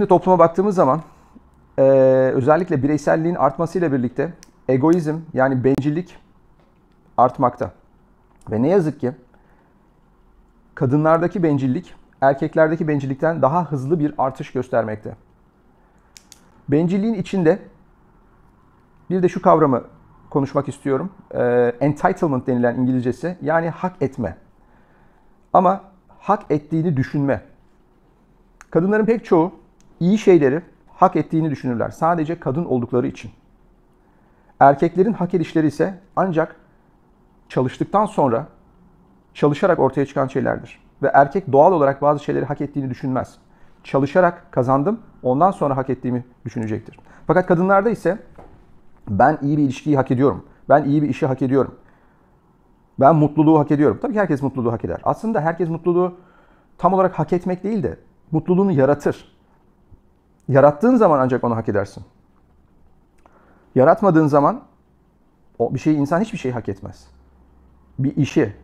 Şimdi topluma baktığımız zaman e, özellikle bireyselliğin artmasıyla birlikte egoizm yani bencillik artmakta. Ve ne yazık ki kadınlardaki bencillik erkeklerdeki bencillikten daha hızlı bir artış göstermekte. Bencilliğin içinde bir de şu kavramı konuşmak istiyorum. E, entitlement denilen İngilizcesi yani hak etme. Ama hak ettiğini düşünme. Kadınların pek çoğu iyi şeyleri hak ettiğini düşünürler sadece kadın oldukları için. Erkeklerin hak edişleri ise ancak çalıştıktan sonra çalışarak ortaya çıkan şeylerdir. Ve erkek doğal olarak bazı şeyleri hak ettiğini düşünmez. Çalışarak kazandım, ondan sonra hak ettiğimi düşünecektir. Fakat kadınlarda ise ben iyi bir ilişkiyi hak ediyorum. Ben iyi bir işi hak ediyorum. Ben mutluluğu hak ediyorum. Tabii ki herkes mutluluğu hak eder. Aslında herkes mutluluğu tam olarak hak etmek değil de mutluluğunu yaratır. Yarattığın zaman ancak onu hak edersin. Yaratmadığın zaman o bir şeyi insan hiçbir şey hak etmez. Bir işi,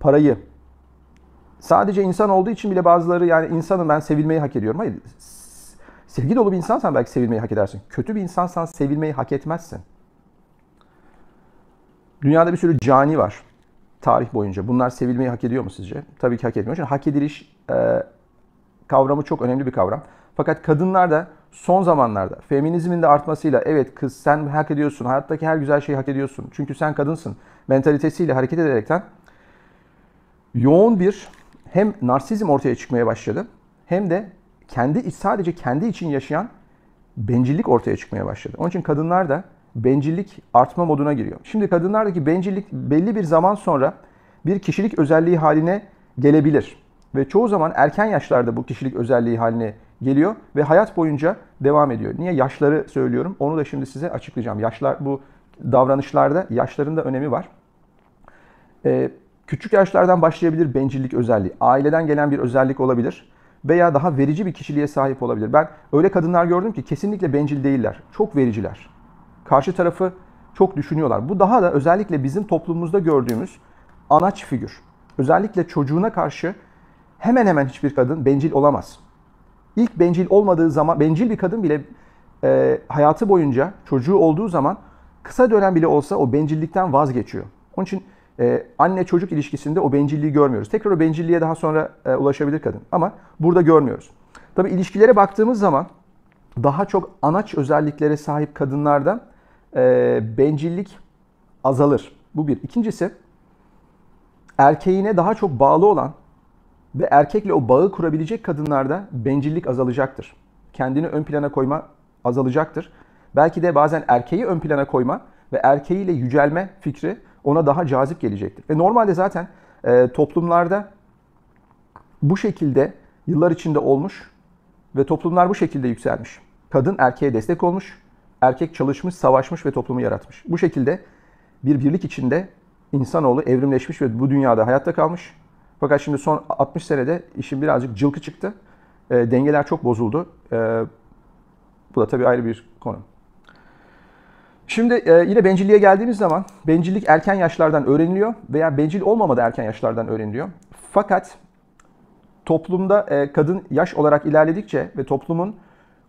parayı. Sadece insan olduğu için bile bazıları yani insanım ben sevilmeyi hak ediyorum. Hayır. Sevgi dolu bir insansan belki sevilmeyi hak edersin. Kötü bir insansan sevilmeyi hak etmezsin. Dünyada bir sürü cani var tarih boyunca. Bunlar sevilmeyi hak ediyor mu sizce? Tabii ki hak etmiyor. Çünkü hak ediliş e, kavramı çok önemli bir kavram. Fakat kadınlar da son zamanlarda feminizmin de artmasıyla evet kız sen hak ediyorsun, hayattaki her güzel şeyi hak ediyorsun. Çünkü sen kadınsın mentalitesiyle hareket ederekten yoğun bir hem narsizm ortaya çıkmaya başladı hem de kendi sadece kendi için yaşayan bencillik ortaya çıkmaya başladı. Onun için kadınlar da bencillik artma moduna giriyor. Şimdi kadınlardaki bencillik belli bir zaman sonra bir kişilik özelliği haline gelebilir. Ve çoğu zaman erken yaşlarda bu kişilik özelliği haline geliyor ve hayat boyunca devam ediyor. Niye yaşları söylüyorum? Onu da şimdi size açıklayacağım. Yaşlar bu davranışlarda yaşların da önemi var. Ee, küçük yaşlardan başlayabilir bencillik özelliği. Aileden gelen bir özellik olabilir veya daha verici bir kişiliğe sahip olabilir. Ben öyle kadınlar gördüm ki kesinlikle bencil değiller. Çok vericiler. Karşı tarafı çok düşünüyorlar. Bu daha da özellikle bizim toplumumuzda gördüğümüz anaç figür. Özellikle çocuğuna karşı hemen hemen hiçbir kadın bencil olamaz ilk bencil olmadığı zaman, bencil bir kadın bile e, hayatı boyunca çocuğu olduğu zaman kısa dönem bile olsa o bencillikten vazgeçiyor. Onun için e, anne çocuk ilişkisinde o bencilliği görmüyoruz. Tekrar o bencilliğe daha sonra e, ulaşabilir kadın ama burada görmüyoruz. Tabi ilişkilere baktığımız zaman daha çok anaç özelliklere sahip kadınlarda e, bencillik azalır. Bu bir. İkincisi erkeğine daha çok bağlı olan ve erkekle o bağı kurabilecek kadınlarda bencillik azalacaktır. Kendini ön plana koyma azalacaktır. Belki de bazen erkeği ön plana koyma ve erkeğiyle yücelme fikri ona daha cazip gelecektir. Ve normalde zaten e, toplumlarda bu şekilde yıllar içinde olmuş ve toplumlar bu şekilde yükselmiş. Kadın erkeğe destek olmuş, erkek çalışmış, savaşmış ve toplumu yaratmış. Bu şekilde bir birlik içinde insanoğlu evrimleşmiş ve bu dünyada hayatta kalmış fakat şimdi son 60 senede işin birazcık cılkı çıktı. E, dengeler çok bozuldu. E, bu da tabii ayrı bir konu. Şimdi e, yine bencilliğe geldiğimiz zaman bencillik erken yaşlardan öğreniliyor veya bencil olmama da erken yaşlardan öğreniliyor. Fakat toplumda e, kadın yaş olarak ilerledikçe ve toplumun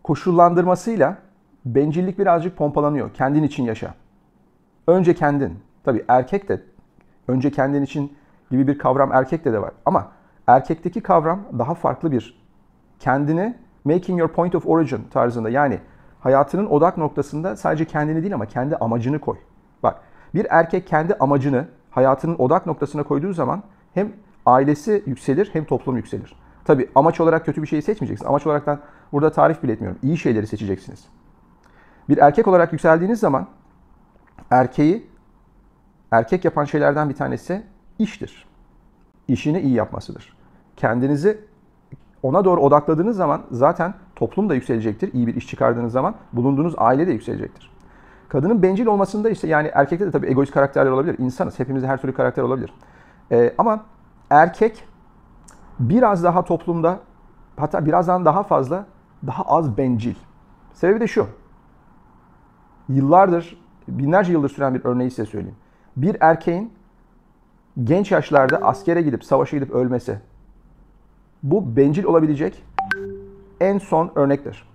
koşullandırmasıyla bencillik birazcık pompalanıyor. Kendin için yaşa. Önce kendin. Tabii erkek de önce kendin için gibi bir kavram erkekte de var. Ama erkekteki kavram daha farklı bir kendini making your point of origin tarzında yani hayatının odak noktasında sadece kendini değil ama kendi amacını koy. Bak bir erkek kendi amacını hayatının odak noktasına koyduğu zaman hem ailesi yükselir hem toplum yükselir. Tabi amaç olarak kötü bir şeyi seçmeyeceksiniz. Amaç olaraktan burada tarif bile etmiyorum. İyi şeyleri seçeceksiniz. Bir erkek olarak yükseldiğiniz zaman erkeği erkek yapan şeylerden bir tanesi iştir. İşini iyi yapmasıdır. Kendinizi ona doğru odakladığınız zaman zaten toplum da yükselecektir. İyi bir iş çıkardığınız zaman bulunduğunuz aile de yükselecektir. Kadının bencil olmasında ise yani erkekte de tabii egoist karakterler olabilir. İnsanız. Hepimizde her türlü karakter olabilir. Ee, ama erkek biraz daha toplumda hatta birazdan daha fazla daha az bencil. Sebebi de şu. Yıllardır, binlerce yıldır süren bir örneği size söyleyeyim. Bir erkeğin genç yaşlarda askere gidip, savaşa gidip ölmesi bu bencil olabilecek en son örnektir.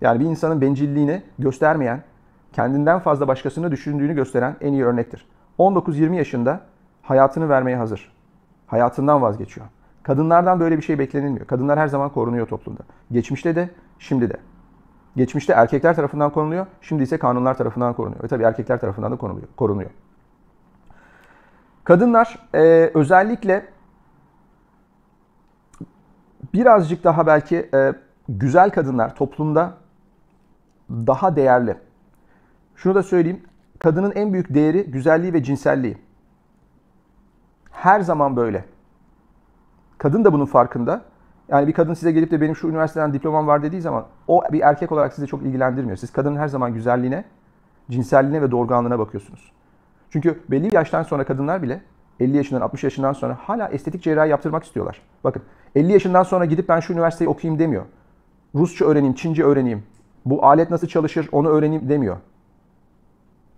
Yani bir insanın bencilliğini göstermeyen, kendinden fazla başkasını düşündüğünü gösteren en iyi örnektir. 19-20 yaşında hayatını vermeye hazır. Hayatından vazgeçiyor. Kadınlardan böyle bir şey beklenilmiyor. Kadınlar her zaman korunuyor toplumda. Geçmişte de, şimdi de. Geçmişte erkekler tarafından korunuyor, şimdi ise kanunlar tarafından korunuyor. Ve tabii erkekler tarafından da konuluyor, korunuyor. Kadınlar e, özellikle birazcık daha belki e, güzel kadınlar toplumda daha değerli. Şunu da söyleyeyim. Kadının en büyük değeri güzelliği ve cinselliği. Her zaman böyle. Kadın da bunun farkında. Yani bir kadın size gelip de benim şu üniversiteden diplomam var dediği zaman o bir erkek olarak sizi çok ilgilendirmiyor. Siz kadının her zaman güzelliğine, cinselliğine ve doğurganlığına bakıyorsunuz. Çünkü belli bir yaştan sonra kadınlar bile 50 yaşından 60 yaşından sonra hala estetik cerrahi yaptırmak istiyorlar. Bakın 50 yaşından sonra gidip ben şu üniversiteyi okuyayım demiyor. Rusça öğreneyim, Çince öğreneyim. Bu alet nasıl çalışır onu öğreneyim demiyor.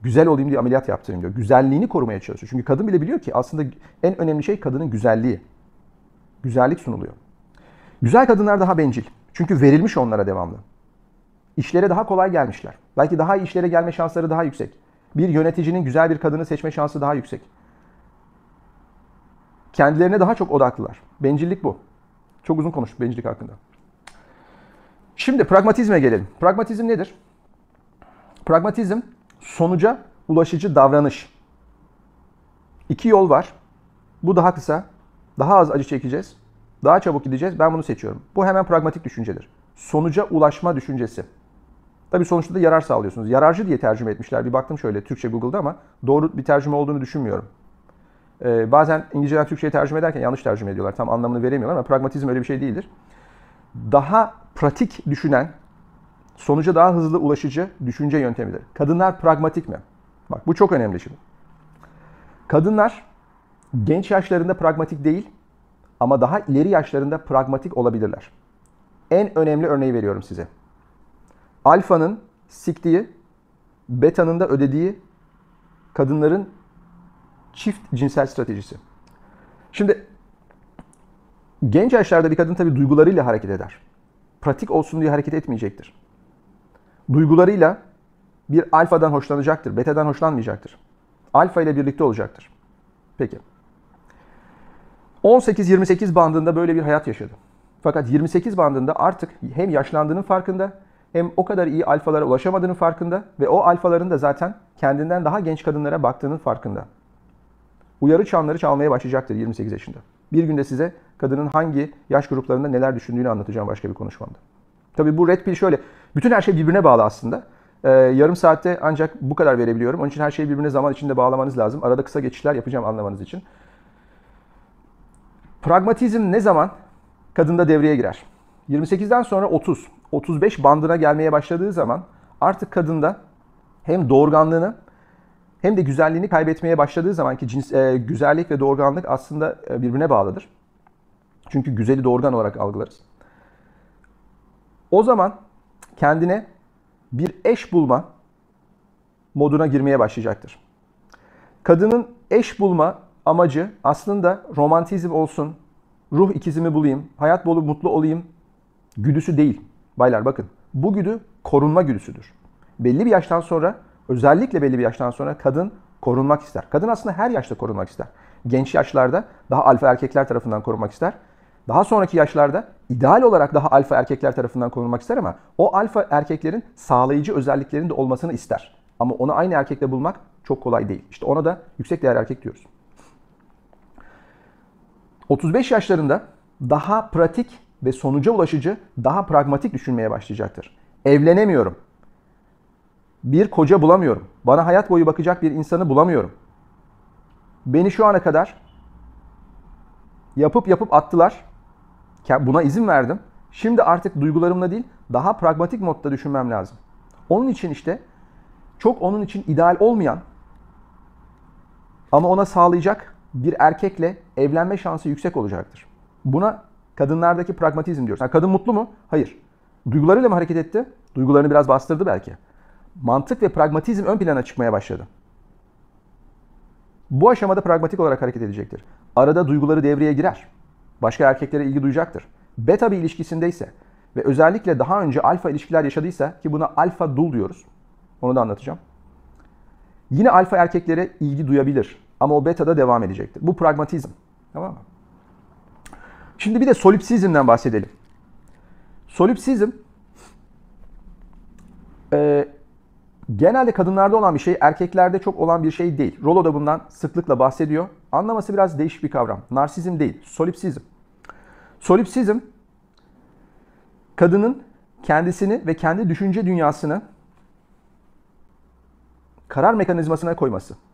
Güzel olayım diye ameliyat yaptırayım diyor. Güzelliğini korumaya çalışıyor. Çünkü kadın bile biliyor ki aslında en önemli şey kadının güzelliği. Güzellik sunuluyor. Güzel kadınlar daha bencil. Çünkü verilmiş onlara devamlı. İşlere daha kolay gelmişler. Belki daha iyi işlere gelme şansları daha yüksek bir yöneticinin güzel bir kadını seçme şansı daha yüksek. Kendilerine daha çok odaklılar. Bencillik bu. Çok uzun konuştuk bencillik hakkında. Şimdi pragmatizme gelelim. Pragmatizm nedir? Pragmatizm sonuca ulaşıcı davranış. İki yol var. Bu daha kısa. Daha az acı çekeceğiz. Daha çabuk gideceğiz. Ben bunu seçiyorum. Bu hemen pragmatik düşüncedir. Sonuca ulaşma düşüncesi. Tabii sonuçta da yarar sağlıyorsunuz. Yararcı diye tercüme etmişler. Bir baktım şöyle Türkçe Google'da ama doğru bir tercüme olduğunu düşünmüyorum. Ee, bazen İngilizceden Türkçe'ye tercüme ederken yanlış tercüme ediyorlar. Tam anlamını veremiyorlar ama pragmatizm öyle bir şey değildir. Daha pratik düşünen, sonuca daha hızlı ulaşıcı düşünce yöntemidir. Kadınlar pragmatik mi? Bak bu çok önemli şimdi. Kadınlar genç yaşlarında pragmatik değil ama daha ileri yaşlarında pragmatik olabilirler. En önemli örneği veriyorum size. Alfa'nın siktiği, beta'nın da ödediği kadınların çift cinsel stratejisi. Şimdi genç yaşlarda bir kadın tabii duygularıyla hareket eder. Pratik olsun diye hareket etmeyecektir. Duygularıyla bir alfadan hoşlanacaktır, beta'dan hoşlanmayacaktır. Alfa ile birlikte olacaktır. Peki. 18-28 bandında böyle bir hayat yaşadı. Fakat 28 bandında artık hem yaşlandığının farkında hem o kadar iyi alfalara ulaşamadığının farkında ve o alfaların da zaten kendinden daha genç kadınlara baktığının farkında. Uyarı çanları çalmaya başlayacaktır 28 yaşında. Bir günde size kadının hangi yaş gruplarında neler düşündüğünü anlatacağım başka bir konuşmamda. Tabii bu red pill şöyle. Bütün her şey birbirine bağlı aslında. Ee, yarım saatte ancak bu kadar verebiliyorum. Onun için her şeyi birbirine zaman içinde bağlamanız lazım. Arada kısa geçişler yapacağım anlamanız için. Pragmatizm ne zaman kadında devreye girer? 28'den sonra 30, 35 bandına gelmeye başladığı zaman artık kadında hem doğurganlığını hem de güzelliğini kaybetmeye başladığı zaman ki cins, e, güzellik ve doğurganlık aslında e, birbirine bağlıdır. Çünkü güzeli doğurgan olarak algılarız. O zaman kendine bir eş bulma moduna girmeye başlayacaktır. Kadının eş bulma amacı aslında romantizm olsun, ruh ikizimi bulayım, hayat bolu mutlu olayım güdüsü değil. Baylar bakın bu güdü korunma güdüsüdür. Belli bir yaştan sonra özellikle belli bir yaştan sonra kadın korunmak ister. Kadın aslında her yaşta korunmak ister. Genç yaşlarda daha alfa erkekler tarafından korunmak ister. Daha sonraki yaşlarda ideal olarak daha alfa erkekler tarafından korunmak ister ama o alfa erkeklerin sağlayıcı özelliklerinin de olmasını ister. Ama onu aynı erkekle bulmak çok kolay değil. İşte ona da yüksek değer erkek diyoruz. 35 yaşlarında daha pratik ve sonuca ulaşıcı daha pragmatik düşünmeye başlayacaktır. Evlenemiyorum. Bir koca bulamıyorum. Bana hayat boyu bakacak bir insanı bulamıyorum. Beni şu ana kadar yapıp yapıp attılar. Buna izin verdim. Şimdi artık duygularımla değil, daha pragmatik modda düşünmem lazım. Onun için işte çok onun için ideal olmayan ama ona sağlayacak bir erkekle evlenme şansı yüksek olacaktır. Buna Kadınlardaki pragmatizm diyoruz. Yani kadın mutlu mu? Hayır. Duygularıyla mı hareket etti? Duygularını biraz bastırdı belki. Mantık ve pragmatizm ön plana çıkmaya başladı. Bu aşamada pragmatik olarak hareket edecektir. Arada duyguları devreye girer. Başka erkeklere ilgi duyacaktır. Beta bir ilişkisindeyse ve özellikle daha önce alfa ilişkiler yaşadıysa ki buna alfa dul diyoruz. Onu da anlatacağım. Yine alfa erkeklere ilgi duyabilir ama o beta'da devam edecektir. Bu pragmatizm. Tamam mı? Şimdi bir de solipsizmden bahsedelim. Solipsizm e, genelde kadınlarda olan bir şey, erkeklerde çok olan bir şey değil. Rolo da bundan sıklıkla bahsediyor. Anlaması biraz değişik bir kavram. Narsizm değil, solipsizm. Solipsizm, kadının kendisini ve kendi düşünce dünyasını karar mekanizmasına koyması.